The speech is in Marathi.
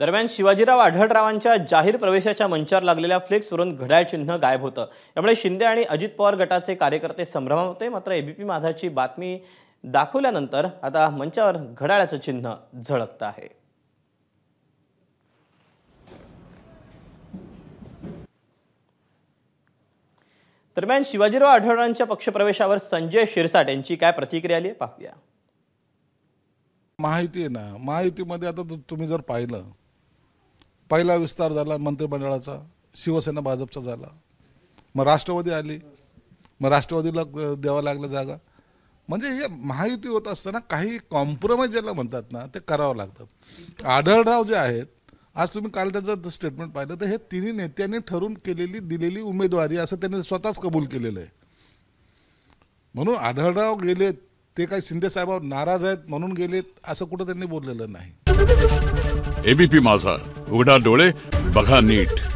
दरम्यान शिवाजीराव आढळरावांच्या जाहीर प्रवेशाच्या मंचावर लागलेल्या वरून घड्याळ चिन्ह गायब होतं यामुळे शिंदे आणि अजित पवार गटाचे कार्यकर्ते संभ्रम होते मात्र एबीपी माधाची बातमी दाखवल्यानंतर आता मंचावर घड्याळाचं चिन्ह झळकत आहे दरम्यान शिवाजीराव आढळरावांच्या पक्षप्रवेशावर संजय शिरसाट यांची काय प्रतिक्रिया आली पाहूया माहिती आहे ना माहितीमध्ये आता तुम्ही जर पाहिलं पहिला विस्तार झाला मंत्रिमंडळाचा शिवसेना भाजपचा झाला मग राष्ट्रवादी आली मग राष्ट्रवादीला द्यावा लागला जागा म्हणजे हे महायुती होत असताना काही कॉम्प्रोमाइज ज्याला म्हणतात ना ते करावं लागतात आढळराव जे आहेत आज तुम्ही काल त्याचं स्टेटमेंट पाहिलं तर हे तिन्ही नेत्यांनी ठरून केलेली दिलेली उमेदवारी असं त्यांनी स्वतःच कबूल केलेलं आहे म्हणून आढळराव गेलेत ते काही शिंदे साहेबांवर नाराज आहेत म्हणून गेलेत असं कुठं त्यांनी बोललेलं नाही एबीपी माझा उघडा डोळे बघा नीट